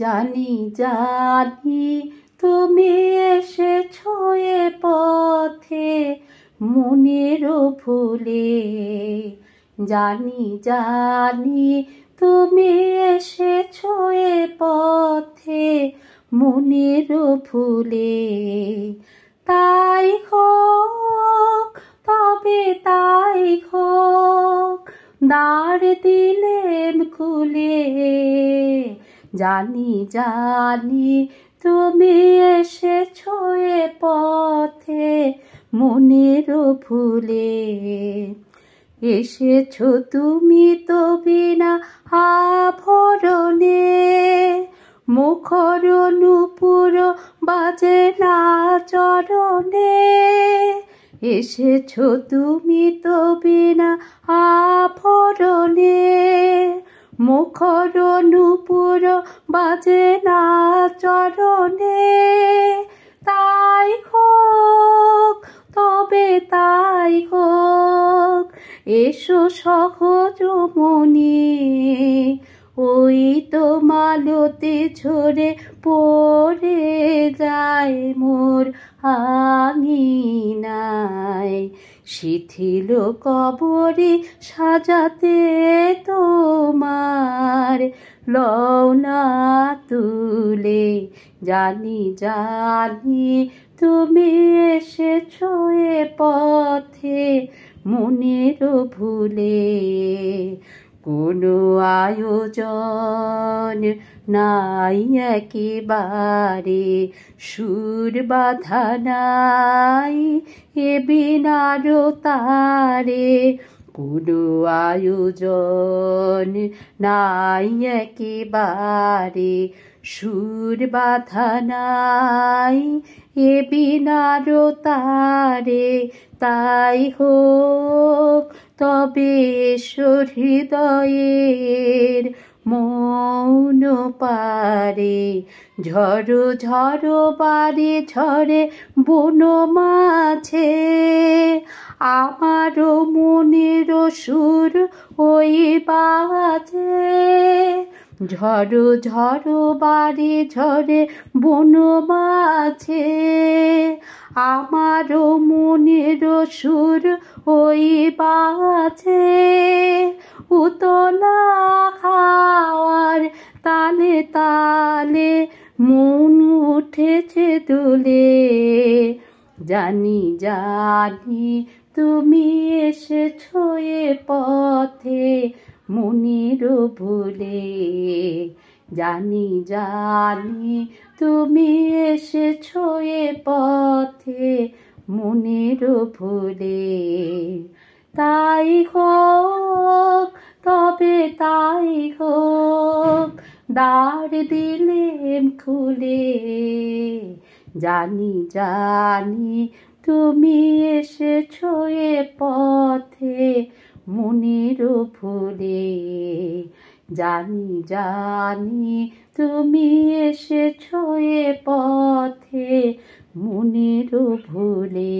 জানি জানি তুমি এসেছ এ পথে মনের ভুলে জানি জানি তুমি এসেছ এ পথে মনের ভুলে তাই হোক তবে তাই হোক দাঁড় দিলেন খুলে জানি জানি তুমি এসেছ এ পথে মনের ভুলে এসেছ তুমি তো বিনা আভরণে মুখর নুপুর বাজে না চরণে এসেছ তুমি তো বিনা আভরণে মুখর নুপুর বাজে না চরণে তাই হোক তবে তাই হোক এসো সহজ মনে ওই তো মালতে ঝরে পড়ে যায় মোর আঙিনা শিথিল কবরে সাজাতে তোমার লওনা তুলে জানি জানি তুমি এসেছ এ পথে মনের ভুলে কোনো আয়োজন নাই একেবারে সুর বাধা নাই এ বিনারো তারে কোনো আয়োজন নাই একেবারে সুর বাধা নাই এ বিনার তারে তাই হোক তবে হৃদয়ের মৌন পারে ঝড়ো ঝড়ো বারে ঝরে বন মাছে আমারও মনের সুর ওই বাজে ঝড়ো ঝড়ো বাড়ি ঝরে বন মাছে আমারও মনের সুর ওই বাজে উতলা খাওয়ার তালে তালে মন উঠেছে তুলে জানি জানি তুমি এসেছ এ পথে মনির ভুলে জানি জানি তুমি এসেছ এ পথে মনির ভুলে তাই হোক তবে তাই হোক দ্বার দিলেম খুলে জানি জানি তুমি এসেছ এ পথে মুনির ফুলে জানি জানি তুমি এসেছ এ পথে মুনির ভুলে